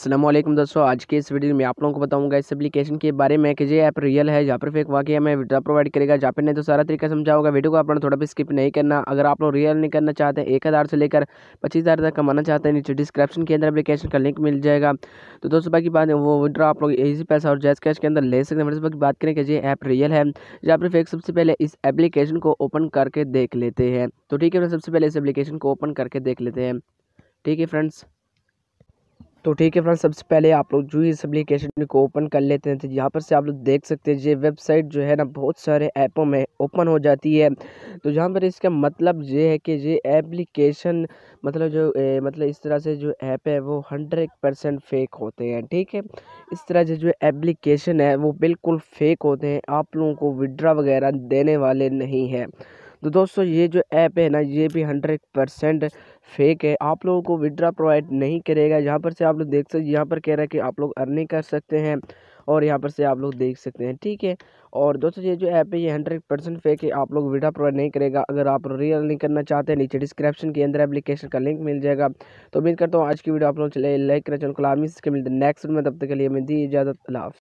असलम दोस्तों आज के इस वीडियो में आप लोगों को बताऊंगा इस एप्लीकेशन के बारे में कि ये ऐप रियल है जहाँ पर फेक वाकई हमें विड्रा प्रोवाइड करेगा जहाँ पर नहीं तो सारा तरीका समझाओगे वीडियो को आप लोग थोड़ा भी स्किप नहीं करना अगर आप लोग रियल नहीं करना चाहते हैं एक हज़ार से लेकर पच्चीस हज़ार तक कमाना चाहते हैं नीचे डिस्क्रिप्शन के अंदर अपलीकेशन का लिंक मिल जाएगा तो दोस्तों बाकी बात वो विड्रा आप लोग ईजी पैसा और जैस कैश के अंदर ले सकते हैं बाकी बात करें कि ये ऐप रियल है जहाँ पर फेक सबसे पहले इस एप्लीकेशन को ओपन करके देख लेते हैं तो ठीक है सबसे पहले इस एप्लीकेशन को ओपन करके देख लेते हैं ठीक है फ्रेंड्स तो ठीक है फ्रेंड्स सबसे पहले आप लोग जो इस एप्लीकेशन को ओपन कर लेते हैं तो यहाँ पर से आप लोग देख सकते हैं ये वेबसाइट जो है ना बहुत सारे ऐपों में ओपन हो जाती है तो यहाँ पर इसका मतलब ये है कि ये एप्लीकेशन मतलब जो ए, मतलब इस तरह से जो ऐप है वो हंड्रेड परसेंट फेक होते हैं ठीक है इस तरह से जो एप्लीकेशन है वो बिल्कुल फेक होते हैं आप लोगों को विड्रा वगैरह देने वाले नहीं हैं तो दोस्तों ये जो ऐप है ना ये भी हंड्रेड परसेंट फेक है आप लोगों को विड्रा प्रोवाइड नहीं करेगा यहाँ पर से आप लोग देख सकते यहाँ पर कह रहा है कि आप लोग अर्निंग कर सकते हैं और यहाँ पर से आप लोग देख सकते हैं ठीक है और दोस्तों ये जो ऐप है ये हंड्रेड परसेंट फेक है आप लोग विड्रा प्रोवाइड नहीं करेगा अगर आप रियल अर्निंग करना चाहते हैं नीचे डिस्क्रिप्शन के अंदर एप्लीकेशन का लिंक मिल जाएगा तो उम्मीद करता हूँ आज की वीडियो आप लोग चले लाइक करें चैनल को लाभ मिलते नेक्स्ट में तब तक के लिए मैं दी इजाज़त लाभ